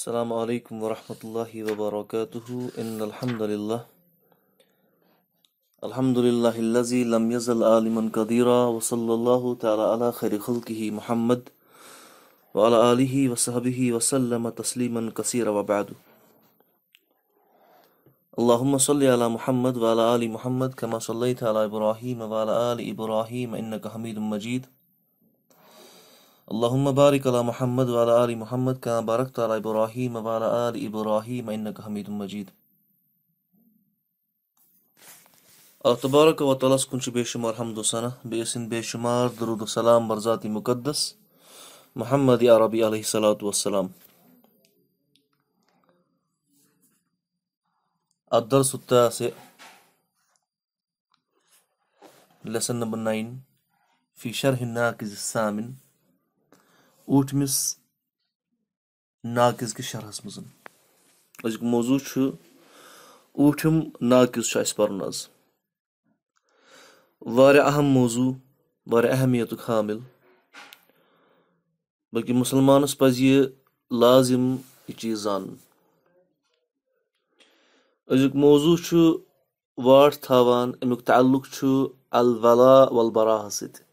السلام عليكم ورحمة الله وبركاته إن الحمد لله الحمد لله الذي لم يزل عالما قديرا وصلى الله تعالى على خير خلقه محمد وعلى آله وصحبه وسلم تسليما كثيرا وبعد اللهم صل على محمد وعلى آل محمد كما صليت على إبراهيم وعلى آل إبراهيم إنك حميد مجيد اللهم بارك على محمد وعلى آل محمد كما باركت على إبراهيم إبراهيم وعلى آل إنك حميد مجيد ابراہیم تبارک و تعالیٰ کن بے شمار حمد و ثنا بے بے شمار درود و سلام مرذاتی مقدس محمد عربی علیہ السلام عبد ال سے لیسن نمبر نائن فی شرح فشر ہاکزن اوٗٹمِس اوٹمس ناقد کس شہرس مزی موضوع چھُ اَسہِ پَرُن آز واریاہ اہم موضوع والا اہمیت حامل بلکہ مسلمانس یہِ لازم یہ چیز زان از موضوع تھاوان اَمیُک تعلُق چھُ الولا ولبراہَس سۭتۍ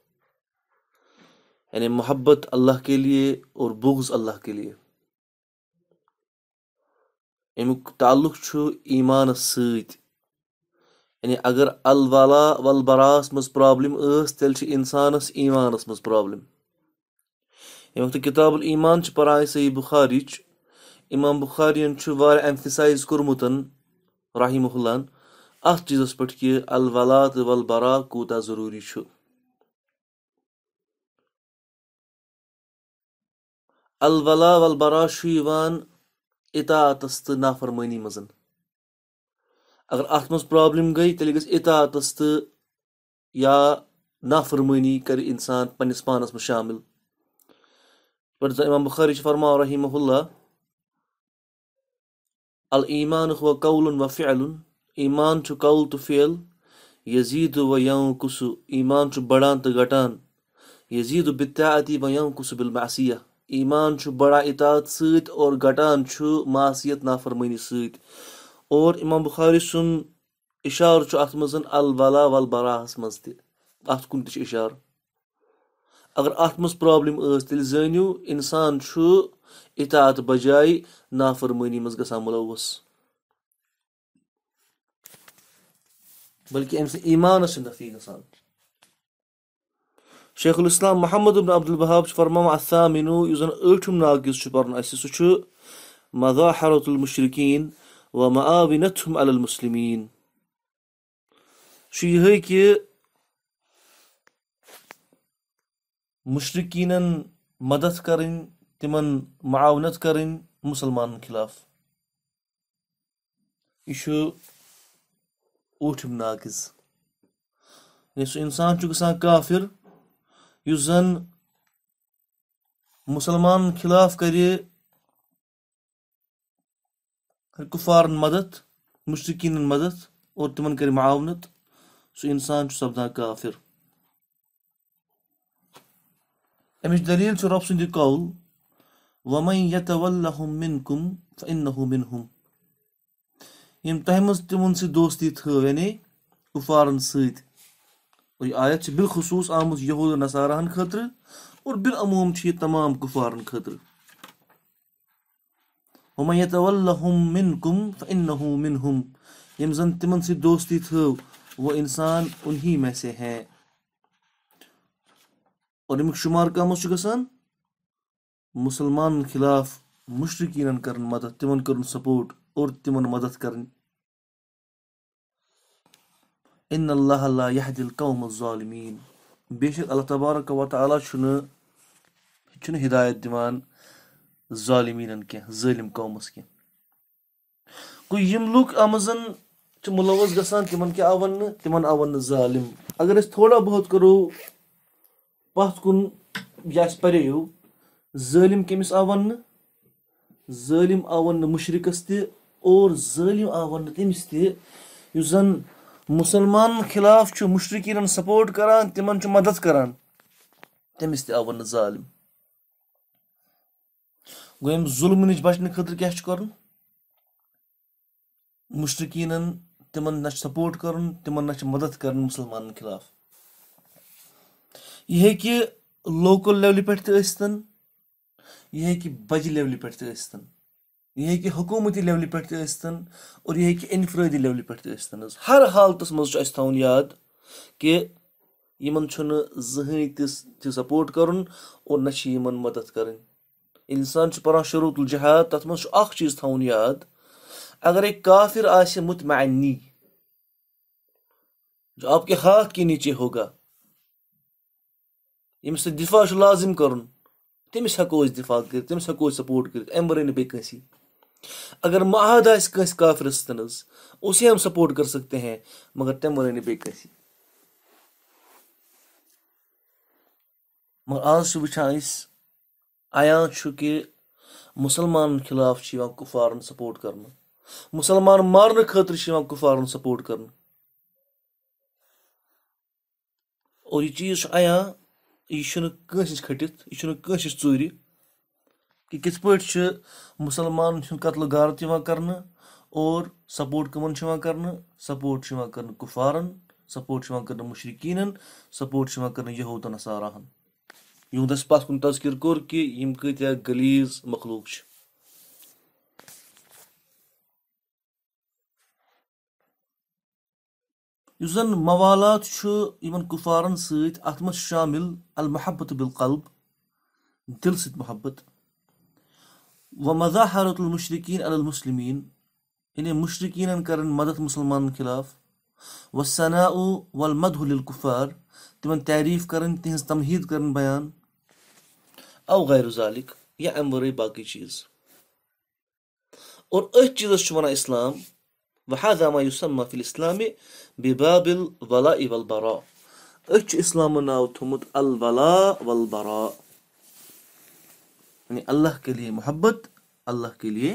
یعنی محبت اللہ کے لیے اور بغض اللہ کے لیے امی یعنی تعلق امانس یعنی اگر الواء ولبراس مرابل یس تیل سے اسانس ایمانس پرابلم یعنی وقت کتاب پرائی سی بخاری بخار امام بخاری افسائز کرمتن رحمہ اللہ ات چیز پہ الولا تو و البرا کو ضروری الولا والبرا چھُ یِوان اطاعتس تہٕ نافرمٲنی منٛز اگر منٛز ات گٔے تیٚلہِ گژھِ گطاطس تہٕ یا نافرمنی کرے انسان پنس پانس مامل ایمان چھِ فرما رحمہ اللہ الیمان ہُہ قول و فعلُن ایٖمان چھُ قول تو فیل کُسُہ ایٖمان چھُ بڑان تو گھٹان یزید و بطاطی بہ یوں کسو بالم اصیح ایمان چھُ بڑا اطاعت سۭتۍ اور گٹان ست گھٹان معاسیت نافرمنی ست امام بخاری منٛز تہِ اَتھ کُن تہِ چھُ اِشار اگر اَتھ منٛز پرٛابلِم ات مرابلم یس تیز زان اطاعت منٛز گژھان مُلوث بٔلکہِ أمۍ ام ایٖمانَس چھِ نفی گژھان شیخ الاسلام محمد ابن عبد الباب سے فرما اصح مینوسن ورٹم ناقد پہ سہ حرۃت المشرقین و ما آونتھم المسلمین سہے کہ مشرقین مدت کراونت کرسلمان خلاف یہ اٹھم ناقد اسان گافر یُس زن مسلمان خلاف کرے کفارن مدد مشقین مدد اور تمہ معاونت سہ انسان سپدا کافر امچ دلیل رب سند قول و تہ موستی یعنی غفارن ست اور یہ آیت سے بالخصوص و نصارہ خطر اور بالعموم چھے تمام کفوارن خطر حمایت یم زن تھو وہ انسان انہی میں سے ہیں اور امیک شمار کا گسان مسلمان خلاف مشرقین کرن مدد تمن کرن سپورٹ اور تمن مدد کرن ان اللہ اللہ یہد القوم الظالمین بے شک اللہ تبارک و تعالیٰ ہدایت دان ظالم کی ظلم قومس گژھان گو لوث گان تم کھا آ توند ظالِم اگر أسۍ تھوڑا بہت کرو پنس ظٲلِم ظلم کمس آؤ تہِ اور ظٲلِم مشرقس تور تٔمِس تہِ یُس زَن مسلمان خلاف مشرقین سپورٹ کر تمہ کر تمس تالم گلم نش بچہ خاطر کیا کر مشرقین تمہ سٹ کر تمہ کر مسلمان خلاف یہ لوکل لول پہ تن یہ بج ل پہستن یہ ہیٚکہِ حکوٗمتی لیولہِ پٮ۪ٹھ تہِ ٲسۍ تَن اور یہِ ہیٚکہِ اِنفرٲدی لیولہِ پٮ۪ٹھ تہِ ٲسۍ تَن حظ ہر حالتَس منٛز چھُ اَسہِ تھاوُن یاد کہِ یِمَن چھُنہٕ زٕہٕنۍ تہِ تہِ سَپوٹ کَرُن اور نہ چھِ یِمَن مدد کَرٕنۍ اِنسان چھُ پَران شروٗط الجہاد تَتھ منٛز چھُ اَکھ چیٖز تھاوُن یاد اگرے کافِر آسہِ مُتمعنی جو آپ کے ہاتھ کے نیچے ہوگا ییٚمِس سۭتۍ دِفاع چھُ لازِم کَرُن تٔمِس ہٮ۪کو أسۍ دِفاع کٔرِتھ تٔمِس ہٮ۪کو أسۍ سَپوٹ کٔرِتھ اَمہِ وَرٲے نہٕ بیٚیہِ کٲنٛسی اگر معاہد آہس کافرستن اسے ہم سپورٹ کر سکتے ہیں مگر تم ویسے آج ویسے مسلمان خلاف کفارن سپورٹ مسلمان مارنے خطر کفارن سپورٹ کر چیز آیا یہ ژوٗرِ کہِ کِتھ پٲٹھۍ چھُ مُسلمانن ہُنٛد قتل غارت یِوان کرنہٕ اور سپوٹ کٕمَن چھُ یِوان کرنہٕ سپوٹ چھُ یِوان کرنہٕ کُفارن سپوٹ چھُ یِوان کرنہٕ مُشرقیٖنن سپوٹ چھُ یِوان کرنہٕ یہوٗ تہٕ نصاراہن یِہُنٛد اَسہِ پَتھ کُن تذکِر کوٚر کہِ یِم کۭتیاہ گلیٖز مخلوق چھِ یُس زن موالات چھُ یِمن کُفارن سۭتۍ اتھ منٛز چھُ شامِل المحبت بالقلب دِلہٕ سۭتۍ محبت المشركين على المسلمين يعني مشركين كرن مدد مسلمان خلاف والسناء والمده والمدح تمن تعريف كرن تهز تمهيد كرن بيان او غير ذلك يا أمري باقي باقی اور أتھ چیزس ونان اسلام وحذا ما يسمى في الاسلام بباب الولاء والبراء أتھ اسلام ناو الولاء والبراء یعنی اللہ کے لیے محبت اللہ کے لیے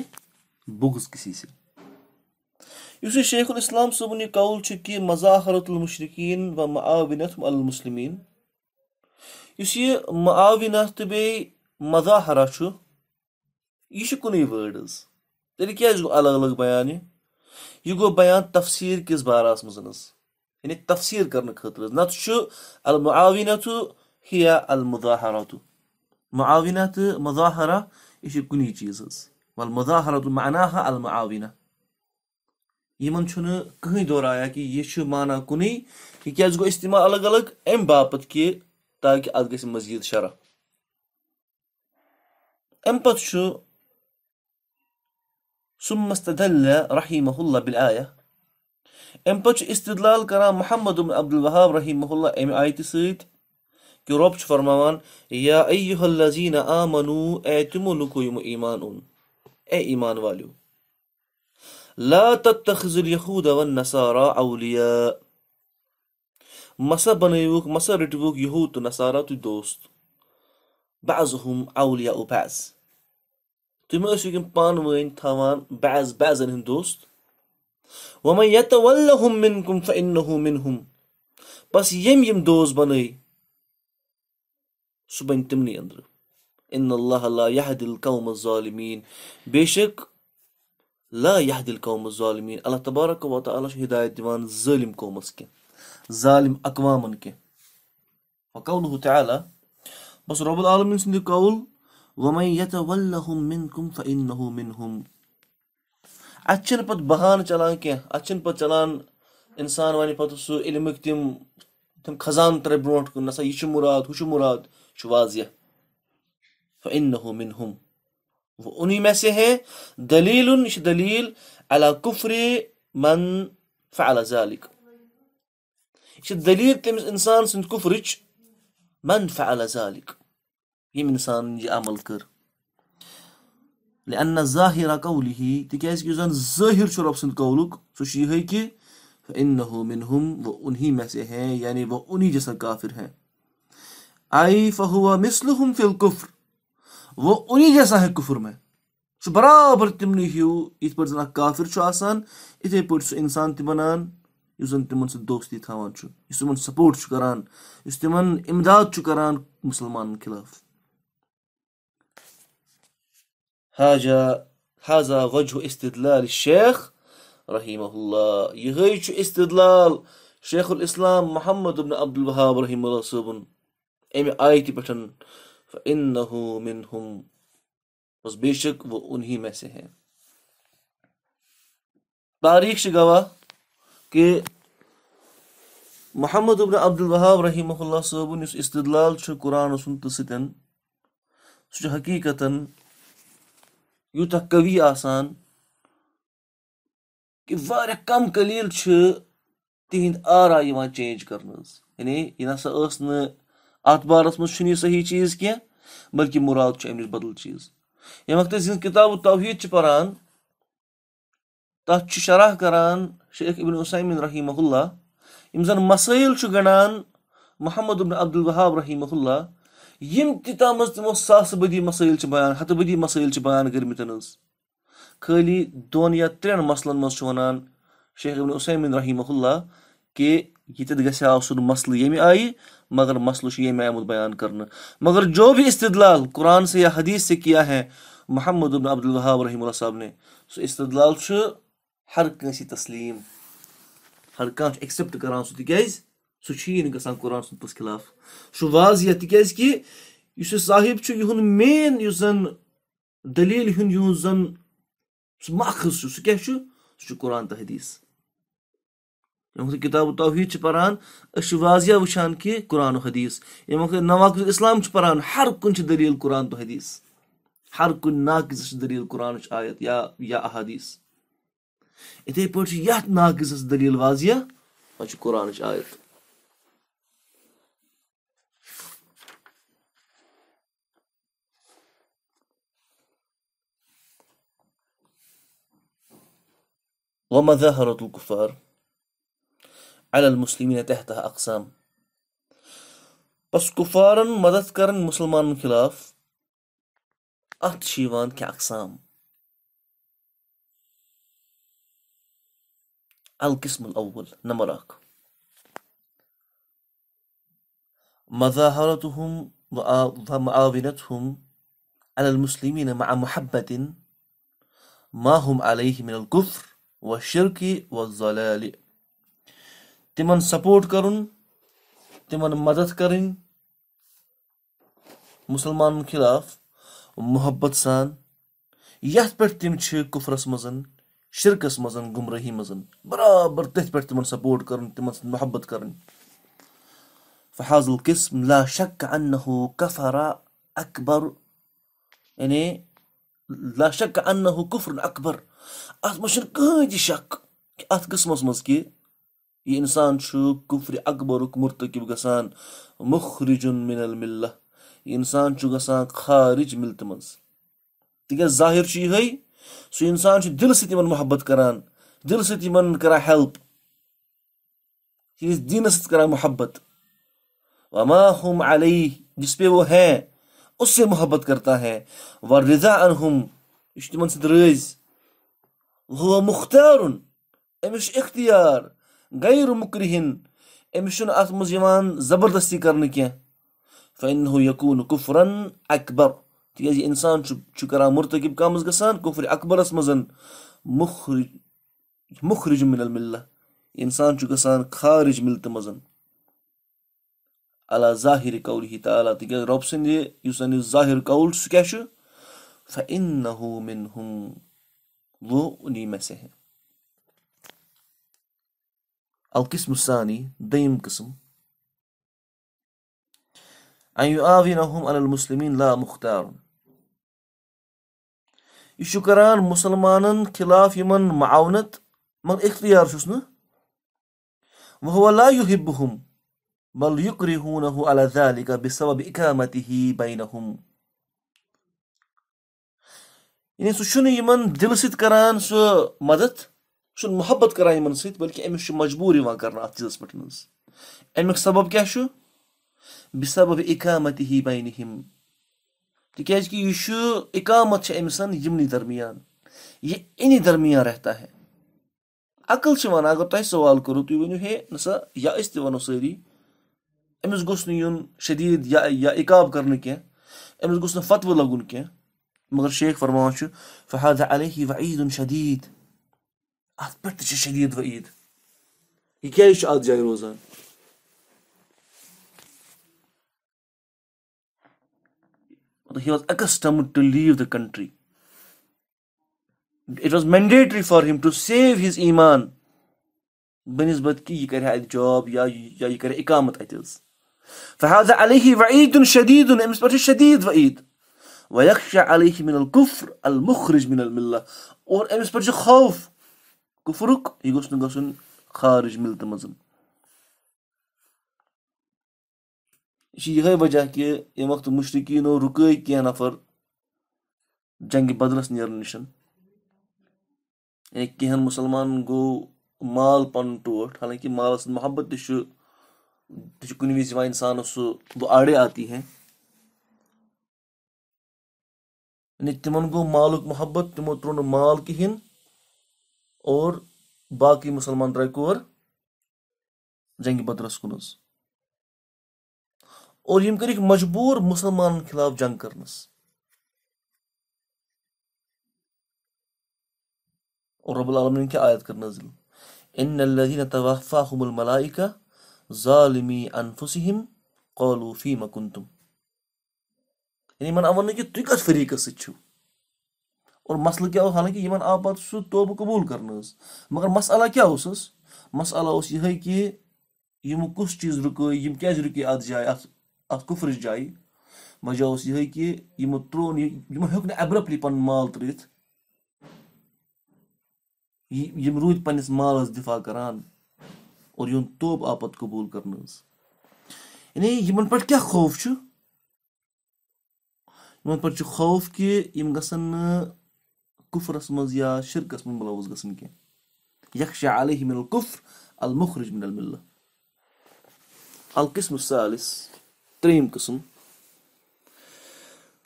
بغض کسی سے شیخ الاسلام صوبن یہ قول کہ مظاہرت المشرقین و معاونت المسلمین اس یہ معاونت تو بیٚیہِ مظاہرہ چھُ یہِ بیاہرا یہ حظ تیٚلہِ حیل گوٚو الگ الگ بیان یہِ یہِ گوٚو بیان تفسیٖر کِس تفسیر کس بارہ مزا حسیر کرنے خاطر حس نمعاونت ہیا المدا حرات معاونة مظاهرة إيش كوني جيزز والمظاهرة معناها المعاونة يمن معناہا المعاونہ دورا چھُنہٕ کٕہٕنۍ دورایا مانا كوني یہِ کیازِ گوٚو اِستعمال ألغ الگ امہِ باپتھ کہِ تاکہِ اَتھ گژھِ مٔزیٖد شرح امہِ پتہٕ ثُم استدل رحمه الله بالآية أم بات شو استدلال کران محمد بن عبد الوهاب رحمه الله أم آيتي سيد كروب فرمان يا أيها الذين آمنوا اعتموا لكم إيمان أي إيمان والو لا تتخذ اليهود والنصارى أولياء مسا بنيوك مسا رتبوك يهود نصارى تو بعضهم أولياء بعض تما أشيكم بان وين تاوان بعض بعض انهم دوست ومن يتولهم منكم فإنه منهم بس يم يم دوز بنيوك سب بن تمن ادر اللہ لا دل القوم ظالمین بے شک لا یہ القوم قوم اللہ تبارک و وطیٰ ہدایت دان ظالم قومس کی ظالم اقوام کیب العالمی اتنا پہ بہان چلان کی پہ چلان انسان وان پہ علمک تم خزان تربی برو کن نسا یہ مراد ہوراد شوازية فإنه منهم وأني مسيح دليل إيش دليل على كفر من فعل ذلك إيش الدليل تمس انسان سند كفرج من فعل ذلك يم انسان يعمل كر لأن الظاهر قوله تكيس كيزان زن ظاہر چھ رب سند قولک سو شيء هيك فإنه منهم وأني مسيح يعني وأني ہیں كافر وہ آئی فہوا مسلحم فل کفر وہ انہی جیسا ہے کفر میں سُہ برابر تمنٕے ہیوٗ یِتھ پٲٹھۍ زَن اَکھ کافِر چھُ آسان یِتھَے پٲٹھۍ سُہ اِنسان تہِ بَنان یُس زَن تِمَن سۭتۍ دوستی تھاوان چھُ یُس تِمَن سَپوٹ چھُ کَران یُس تِمَن اِمداد چھُ کَران مُسلمانَن خِلاف حاجا حاضا وجہ اِستِدلال شیخ رحیٖم اللہ یِہے اِستِدلال شیخ الاسلام محمد ابن عبدالوہاب رحیٖم اللہ صٲبُن امہ آیتی پٹھن فَإِنَّهُ مِنْهُمْ بس بے شک وہ انہی میں سے ہیں تاریخ شگوا کہ محمد ابن عبد الوہاب رحمہ اللہ صاحب اس استدلال چھ قرآن و سنت ستن سچ حقیقتن یوتا قوی آسان کہ واریا کم کلیل چھ تہند آرا یوان چینج کرنز یعنی یہ نسا اس نہ ات بارس مزہ یہ صحیح چیز کی بلکہ مراد امپ بدل چیز یعنی وقت یہ کتاب و توحیت کی پڑان تک شرح کران شیخ ابن حسی الر اللہ ہم زن مسائل گنڈان محمد ابن عبد الوہاب رحیمہ اللہ یہ تیت مز تمو ساس بدی مسائل بیان ہتہ بدی مسائل بیان کرنس خالی دون یا ترن مسلن ونان شیخ ابن اس رحیمہ اللہ کہ یہ گا مسلہٕ ییٚمہِ آیہِ مگر مسئلہ چھ میں آمد بیان کرنا مگر جو بھی استدلال قرآن سے یا حدیث سے کیا ہے محمد ابن عبد الوہاب رحم اللہ صاحب نے سو استدلال چھ ہر کسی تسلیم ہر کانچ ایکسپٹ کران سو تکیز سو چھ یہ نکسان قرآن سو پس خلاف سو واضح تکیز کی یہ صاحب چھ یہ مین یہ زن دلیل ہن یہ زن سو ماخذ چھ سو کیا چھ سو چھ قرآن تا حدیث کِتاب توحیٖد چھِ پَران أسۍ چھِ واضح وٕچھان کہِ قرآن و حدیٖث ییٚمہِ وقت نواقز اِسلام چھِ پَران ہر کُنہِ چھِ دٔلیٖل قرآن تہٕ حدیٖث ہر کُنہِ ناقزَس چھِ دٔلیٖل قرآنٕچ آیت یا یا احادیٖث یِتھے پٲٹھۍ چھِ یَتھ ناقزَس دٔلیٖل واضح پَتہٕ چھِ قرآنٕچ آیت على المسلمين تحتها أقسام بس كفارا ما کرن مسلمانن خلاف أت شيوان كأقسام القسم الاول نمراك مظاهرتهم ومعاونتهم على المسلمين مع محبة ما هم عليه من الكفر والشرك والضلال تمن سپورٹ کرن تمن مدد کرن مسلمان خلاف محبت سان یت پہ تم کفرس مز شرکس گمرہی مز برابر تھی پہ تم سپورٹ کر تم محبت کرن فحاظ القسم لا شک انہ کفر اکبر یعنی لا شک انہ کفر اکبر ات مجھے ات قسمس مز کہ یہ اسان کفر اکبر مرتقب گسان مخرج من الملہ یہ انسان گسان خارج ملت مز تک ظاہر یہوئی سو انسان دل محبت کران دل سم کرا ہیلپ دین سے سر محبت وما ہم علیہ جس پہ وہ ہیں اس سے محبت کرتا ہے و رضا انہم یہ تمہ وہ مختار امس اختیار غیر چھُنہٕ اَتھ منٛز یِوان زبردستی کرنے کی یقوٗن کفر اکبر تنسان کر مرتقب گژھان کُفرِ اکبرس مزا مخر مخرج اسان گان خارج ملت مزہ ظاہر تعالیٰ یُس رب یہِ ظاہر قول سکو القسم الثاني ديم قسم أن يؤذنهم على المسلمين لا مختار یہِ مسلمان خِلاف من معاونت من اختيار شسنه وهو لا يحبهم بل يكرهونه على ذلك بِسبب اِقامتِ بينهم يعني شنو يمن چھُنہٕ كران شو مدد محبت کرانا ان سلکہ امس مجبور یہ کرنے اتر سبب کیا بہ سب اقامت ہی کہِ یہِ کہ یہ اکامت أمِس یِمنٕے درمیان یہ اینی درمیان رہتا ہے عقل چھِ وَنان اگر تۄہہِ سوال کرو ہے نہ نسا یا أمِس گوٚژھ نہٕ یُن شدیٖد یا کینٛہہ أمِس گوٚژھ نہٕ فتوٕ لگن کینٛہہ مگر شیخ چھُ فہاد علیہ وعید شدیٖد شدید از پرت چه شدید و اید یکی ایش از جای روزان He was accustomed to leave the country. It was mandatory for him to save his iman. بنسبت کہِ یہِ کَرِ ہا اَتہِ جاب یا یہِ کَرِ اِقامت اَتہِ حظ فہذا علیہ وعید شدید أمِس پٮ۪ٹھ چھُ شدیٖد وعید ویکشا علیہ من القفر المخرج من الملہ اور أمِس پٮ۪ٹھ خوف کفرک یہ گوس گھن خارج ملت مز یہ وجہ کہ یہ وقت مشرقینو رکے کی نفر جنگ بدلس ایک نش مسلمان گو مال پن ٹوٹ حالانکہ مال وز انسان وزان سہ آڑے آتی ہیں یعنی گو مالک محبت تمو ترو نال کہین اور باقی مسلمان درٛاے کور جنگہِ بدرس کُن حظ اور یہ کرک مجبور مسلمان خلاف جنگ کرب العین عائت کرفہ ملائیکہ ظالمی انفسم قالوفی مہنتم یعنی کہ کتھ کت سۭتۍ ستھ اور مسئلہ کیا اوس حالانکہ یمن آو پتہ سہ توب قبول کرنس مگر مسئلہ کیا اوسس مسئلہ اس یہ کہ یم کس چیز رکے یم کیا رکے ات جائے ات کفرس جائے وجہ اس یہ کہ یم ترون یم ہک نہ ابرپلی پن مال ترت یم رود پنس مالس دفاع کران اور یون توب آپت قبول کرنس یعنی یمن پر کیا خوف چھ یمن پر چھ خوف کہ یم گسن نہ کُفرَس منٛز یا شِرکَس منٛز مُلوَس گژھان کینٛہہ یَکشا علیہ مِنَل کُفر المُخرج من الملة القسم الثالث تريم قٕسٕم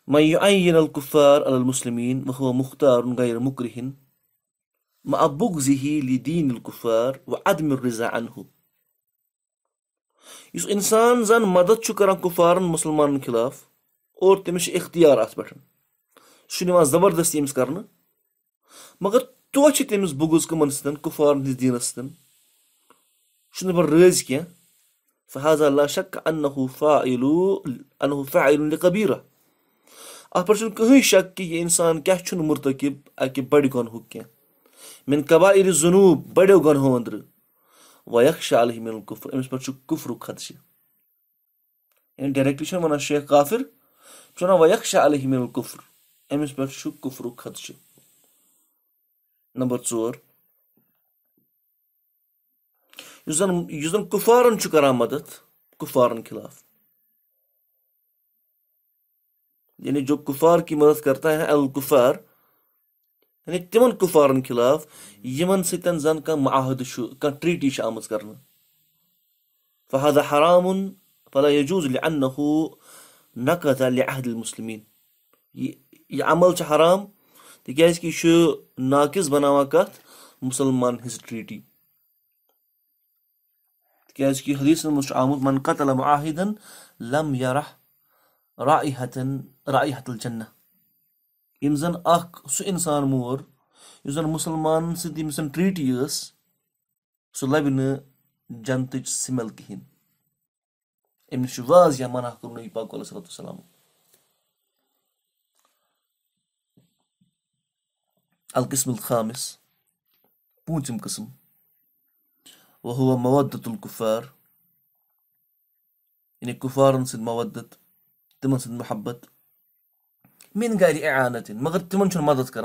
ما میعین الكفار على المسلمين وهو مختار غير مكره ذِہی لِدیٖن لدين الكفار وعدم الرضا عنه يس اِنسان زَن مدد شكرا كفار مسلمان مُسلمانن خٕلاف اور تٔمِس چھُ اِختیار اَتھ پٮ۪ٹھ سُہ چھُ نِوان مگر تیوش تمس بگز کمن ستین کفار دینس سن رز کی فہذ اللہ شکاف القبیرا ات پہ کہیں شک کہ یہ اچھا مرتقب اکہ بڑ گنہ کی من قبا علظ بڑی گونو اندر علیہ من الکفر امس پی قفرو خدشہ یا ڈائریکٹی واقعہ شیخ کافر یخشی علیہ من الکفر امس کفر خدشہ نمبر ژور یُس زَن یُس زَن کُفارَن چھُ کران مدد کُفارَن خِلاف یعنی جو کُفار کی مدد کرتا ہے الکُفار یعنی تِمن کُفارَن خِلاف یِمن سۭتۍ زَن کا معاہدٕ شو کا ٹریٖٹی چھِ آمٕژ کرنہٕ فہذا حرامُن فلا یجوٗز لِہ انہوٗ نقد علیہ عہد المُسلمیٖن یہِ عمل چھُ حرام کَتھ مُسلمان ناقص ٹرٛیٖٹی کت مسلمان ہس ٹریٹی چھُ حدیث من قتل المدن لم یا راہ راحت راحت الجن سُہ انسان مور اس زن مسلمان سند یس زن ٹریٹی یس سب ننتچ سمل کہین امس واضح منع یہِ پاک علیہ صحت وسلام القسم الخامس پونچم قسم وہ ہوا مودت القفار یعنی کفارن سن موادت تم سن محبت من غیر اعانت مگر تمن چھ مدد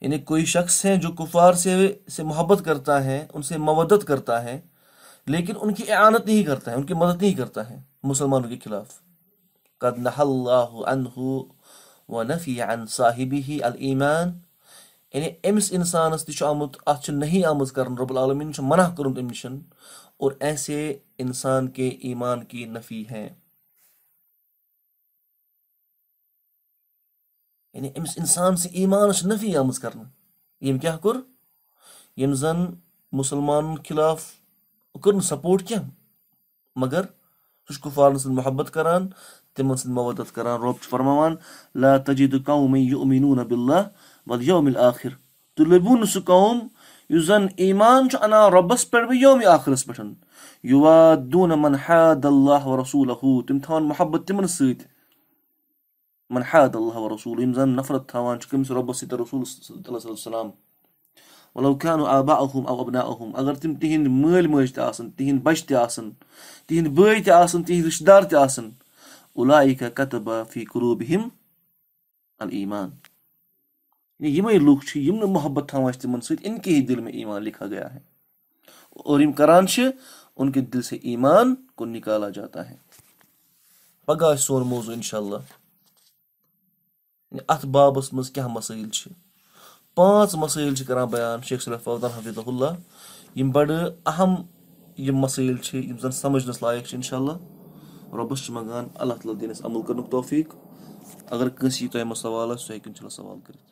یعنی کوئی شخص ہیں جو کفار سے سے محبت کرتا ہے ان سے مودت کرتا ہے لیکن ان کی اعانت نہیں کرتا ہے ان کی مدد نہیں کرتا ہے مسلمانوں کے خلاف اللہ عنہ وَنَفِي عن صاحبه الایمان یعنی امس انسان اس دیچو آمد آچھو نہیں آمد کرن رب العالمین چھو منع کرن دیم نشن اور ایسے انسان کے ایمان کی نفی ہے یعنی امس انسان سے ایمان اس نفی آمد کرن یہ میں کیا کر یہ میں زن مسلمان خلاف کرن سپورٹ کیا مگر سوش کفار نسل محبت کران تمن سوادت کر رب سے فرما اللہ تجیید وب اللہ یو مل آخر تبو نا سہ قوم زن ایمان انا ربس پہ یوم آخرس پونہ رسول تم تھحبت تمہ سن ہے رسول نفرت تھان کم سے ربس رسول مطلب اہوم او نا اہوم اگر تم تہد مل ماج تہ بچہ تن با تہ رشتہ دار ت کتب فی قروب المان لوگ نحبت ان کے ہی دل میں ایمان لکھا گیا ہے اور کران چھ ان کے دل سے ایمان کو نکالا جاتا ہے پگہ سون موضوع انشاءاللہ یعنی ات بابس کیا مسائل پانچ مسائل کران بیان شیخ صلی سلف الحبہ اللہ یم بڑ اہم یہ مسائل سمجھنس لائق چھ انشاءاللہ رۄبَس ربس منٛگان اللہ تعالیٰ دِنَس عمل کرنک توفیٖق اگر کٲنٛسہِ یہِ تۄہہِ منٛز سوال آسہِ سُہ ہیٚکہِ اِنشاء اللہ سوال کٔرِتھ